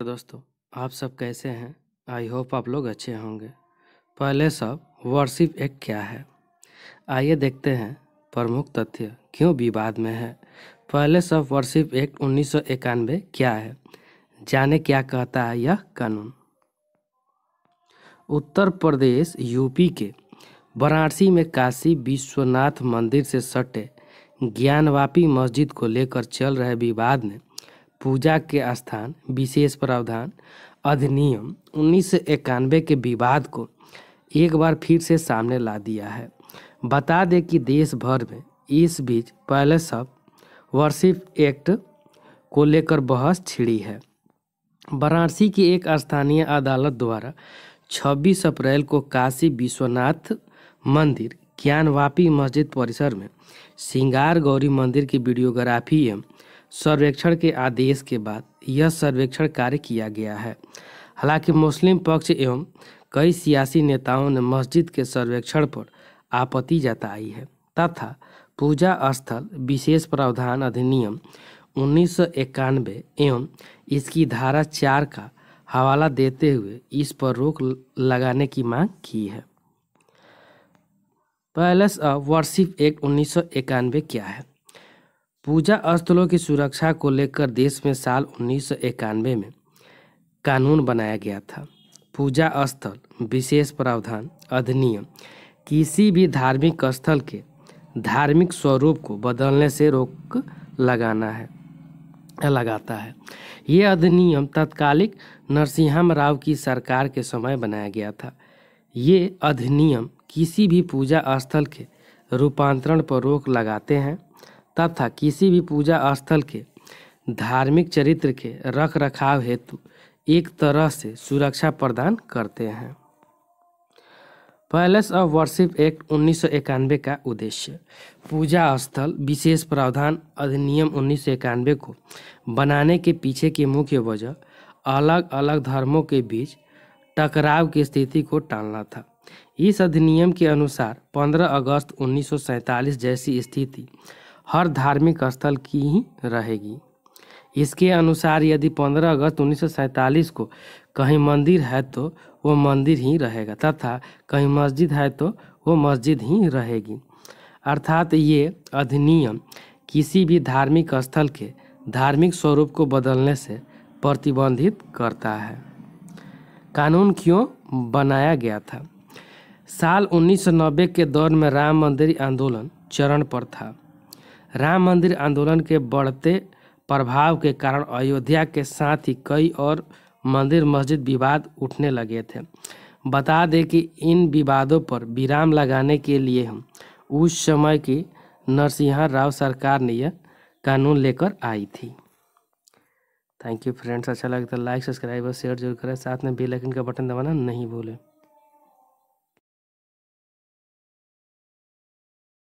तो दोस्तों आप सब कैसे हैं आई होप आप लोग अच्छे होंगे पहले सब वर्शिप एक क्या है आइए देखते हैं प्रमुख तथ्य क्यों विवाद में है पहले सब वर्शिप एक्ट उन्नीस क्या है जाने क्या कहता है यह कानून उत्तर प्रदेश यूपी के वाराणसी में काशी विश्वनाथ मंदिर से सटे ज्ञानवापी मस्जिद को लेकर चल रहे विवाद ने पूजा के स्थान विशेष प्रावधान अधिनियम उन्नीस के विवाद को एक बार फिर से सामने ला दिया है बता दें कि देश भर में इस बीच पहले सब वर्शिप एक्ट को लेकर बहस छिड़ी है वाराणसी की एक स्थानीय अदालत द्वारा 26 अप्रैल को काशी विश्वनाथ मंदिर ज्ञानवापी मस्जिद परिसर में सिंगार गौरी मंदिर की वीडियोग्राफी एवं सर्वेक्षण के आदेश के बाद यह सर्वेक्षण कार्य किया गया है हालांकि मुस्लिम पक्ष एवं कई सियासी नेताओं ने मस्जिद के सर्वेक्षण पर आपत्ति जताई है तथा पूजा स्थल विशेष प्रावधान अधिनियम उन्नीस एवं इसकी धारा चार का हवाला देते हुए इस पर रोक लगाने की मांग की है पैलेस ऑफ वर्शिप एक्ट उन्नीस क्या है पूजा स्थलों की सुरक्षा को लेकर देश में साल उन्नीस में कानून बनाया गया था पूजा स्थल विशेष प्रावधान अधिनियम किसी भी धार्मिक स्थल के धार्मिक स्वरूप को बदलने से रोक लगाना है लगाता है ये अधिनियम तत्कालिक नरसिंहम राव की सरकार के समय बनाया गया था ये अधिनियम किसी भी पूजा स्थल के रूपांतरण पर रोक लगाते हैं तथा किसी भी पूजा स्थल के धार्मिक चरित्र के रख रखाव हेतु एक तरह से सुरक्षा प्रदान करते हैं पैलेस ऑफ वर्शिप एक्ट उन्नीस का उद्देश्य पूजा स्थल विशेष प्रावधान अधिनियम उन्नीस को बनाने के पीछे की मुख्य वजह अलग अलग धर्मों के बीच टकराव की स्थिति को टालना था इस अधिनियम के अनुसार 15 अगस्त 1947 जैसी स्थिति हर धार्मिक स्थल की ही रहेगी इसके अनुसार यदि 15 अगस्त उन्नीस को कहीं मंदिर है तो वो मंदिर ही रहेगा तथा कहीं मस्जिद है तो वो मस्जिद ही रहेगी अर्थात ये अधिनियम किसी भी धार्मिक स्थल के धार्मिक स्वरूप को बदलने से प्रतिबंधित करता है कानून क्यों बनाया गया था साल 1990 के दौर में राम मंदिर आंदोलन चरण पर था राम मंदिर आंदोलन के बढ़ते प्रभाव के कारण अयोध्या के साथ ही कई और मंदिर मस्जिद विवाद उठने लगे थे बता दें कि इन विवादों पर विराम लगाने के लिए हम उस समय की नरसिंह राव सरकार ने यह कानून लेकर आई थी थैंक यू फ्रेंड्स अच्छा लगे तो लाइक सब्सक्राइब और शेयर जरूर करें साथ में बेल आइकन का बटन दबाना नहीं भूलें